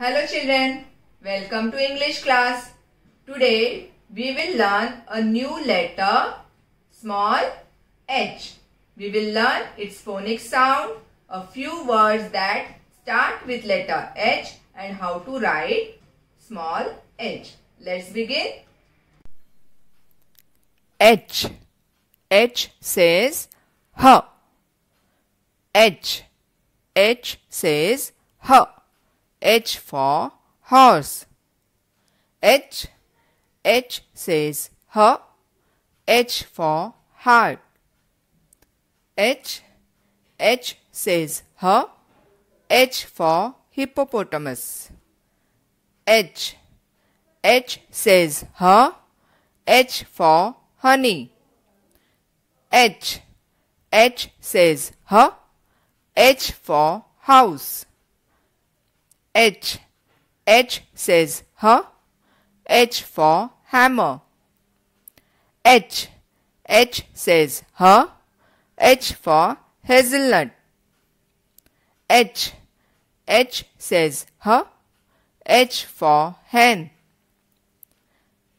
Hello children, welcome to English class. Today we will learn a new letter small h. We will learn its phonic sound, a few words that start with letter h and how to write small h. Let's begin. H. H says h. H. H says h. H for horse. H, H says her. H for heart. H, H says her. H for hippopotamus. H, H says her. H for honey. H, H says her. H for house. H. H says huh. H for hammer. H. H says huh. H for hazelnut. H. H says huh. H for hen.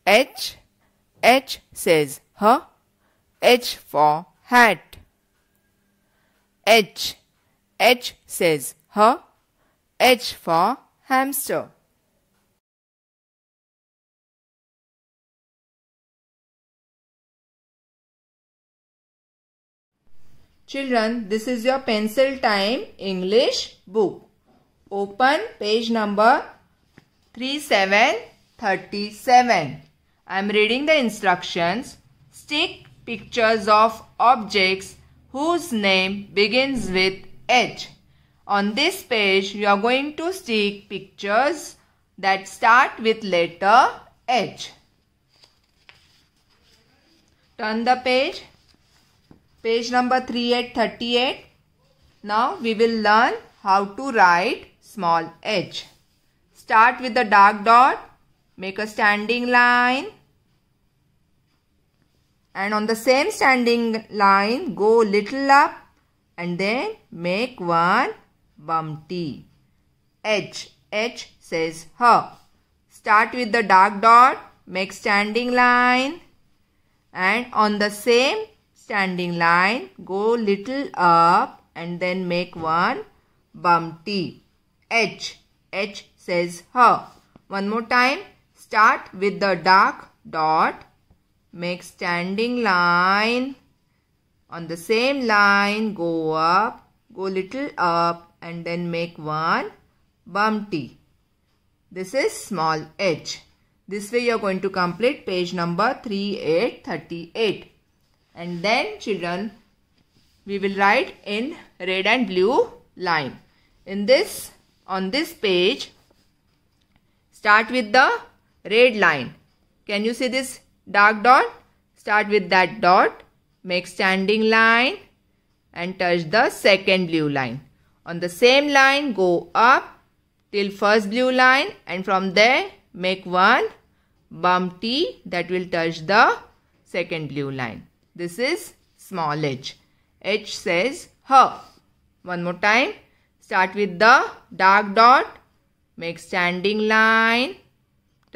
H. H says huh. H for hat. H. H says huh. H for hamster. Children, this is your pencil time English book. Open page number 3737. I am reading the instructions. Stick pictures of objects whose name begins with H on this page, you are going to see pictures that start with letter H. Turn the page. Page number 3838. Now we will learn how to write small h. Start with the dark dot. Make a standing line. And on the same standing line, go little up and then make one Bumpty. H. H says her. Start with the dark dot, make standing line and on the same standing line go little up and then make one bumpty. H. H says her. One more time. Start with the dark dot. Make standing line. On the same line go up. Go little up and then make one bumpty. This is small h. This way you are going to complete page number 3838. And then children, we will write in red and blue line. In this, on this page, start with the red line. Can you see this dark dot? Start with that dot, make standing line and touch the second blue line. On the same line, go up till first blue line and from there make one bump T that will touch the second blue line. This is small h. H says her. One more time. Start with the dark dot. Make standing line.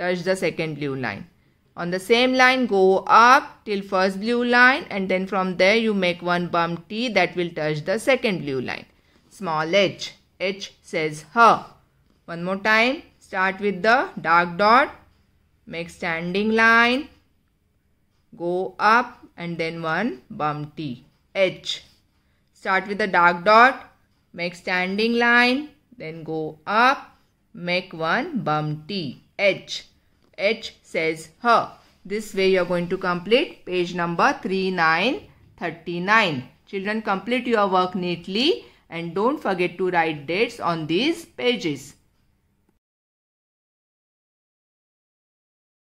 Touch the second blue line. On the same line go up till first blue line and then from there you make one bump T that will touch the second blue line small h. H says her. One more time. Start with the dark dot. Make standing line. Go up and then one bump T. H. Start with the dark dot. Make standing line. Then go up. Make one bump T. H. H says her. This way you are going to complete page number 3939. Children complete your work neatly and don't forget to write dates on these pages.